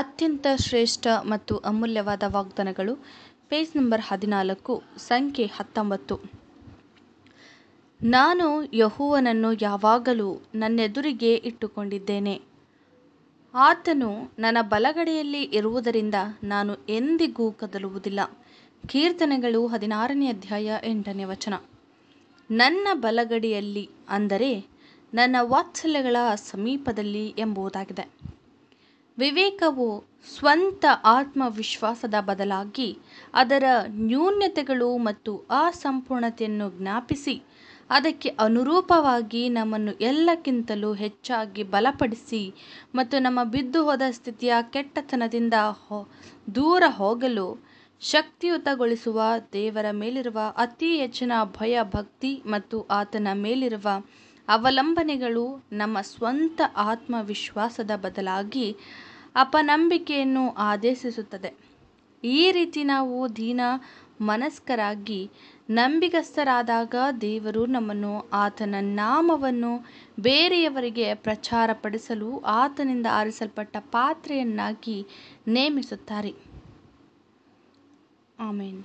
ಅತ್ಯಂತ ಶ್ರೇಷ್ಠ ಮತ್ತು ಅಮೂಲ್ಯವಾದ ವಾಗ್ದಾನಗಳು ಪೇಜ್ ನಂಬರ್ ಹದಿನಾಲ್ಕು ಸಂಖ್ಯೆ ಹತ್ತೊಂಬತ್ತು ನಾನು ಯಹುವನನ್ನು ಯಾವಾಗಲೂ ನನ್ನೆದುರಿಗೆ ಇಟ್ಟುಕೊಂಡಿದ್ದೇನೆ ಆತನು ನನ್ನ ಬಲಗಡೆಯಲ್ಲಿ ಇರುವುದರಿಂದ ನಾನು ಎಂದಿಗೂ ಕದಲುವುದಿಲ್ಲ ಕೀರ್ತನೆಗಳು ಹದಿನಾರನೇ ಅಧ್ಯಾಯ ಎಂಟನೇ ವಚನ ನನ್ನ ಬಲಗಡೆಯಲ್ಲಿ ಅಂದರೆ ನನ್ನ ವಾತ್ಸಲ್ಯಗಳ ಸಮೀಪದಲ್ಲಿ ಎಂಬುದಾಗಿದೆ ವಿವೇಕವು ಸ್ವಂತ ಆತ್ಮವಿಶ್ವಾಸದ ಬದಲಾಗಿ ಅದರ ನ್ಯೂನ್ಯತೆಗಳು ಮತ್ತು ಅಸಂಪೂರ್ಣತೆಯನ್ನು ಜ್ಞಾಪಿಸಿ ಅದಕ್ಕೆ ಅನುರೂಪವಾಗಿ ನಮ್ಮನ್ನು ಎಲ್ಲಕ್ಕಿಂತಲೂ ಹೆಚ್ಚಾಗಿ ಬಲಪಡಿಸಿ ಮತ್ತು ನಮ್ಮ ಬಿದ್ದುಹೋದ ಸ್ಥಿತಿಯ ಕೆಟ್ಟತನದಿಂದ ದೂರ ಹೋಗಲು ಶಕ್ತಿಯುತಗೊಳಿಸುವ ದೇವರ ಮೇಲಿರುವ ಅತಿ ಹೆಚ್ಚಿನ ಭಯ ಭಕ್ತಿ ಮತ್ತು ಆತನ ಮೇಲಿರುವ ಅವಲಂಬನೆಗಳು ನಮ್ಮ ಸ್ವಂತ ಆತ್ಮವಿಶ್ವಾಸದ ಬದಲಾಗಿ ಅಪನಂಬಿಕೆಯನ್ನು ಆದೇಶಿಸುತ್ತದೆ ಈ ರೀತಿ ನಾವು ದೀನ ಮನಸ್ಕರಾಗಿ ನಂಬಿಗಸ್ತರಾದಾಗ ದೇವರು ನಮ್ಮನ್ನು ಆತನ ನಾಮವನ್ನು ಬೇರೆಯವರಿಗೆ ಪ್ರಚಾರಪಡಿಸಲು ಆತನಿಂದ ಆರಿಸಲ್ಪಟ್ಟ ಪಾತ್ರೆಯನ್ನಾಗಿ ನೇಮಿಸುತ್ತಾರೆ ಆಮೇನ್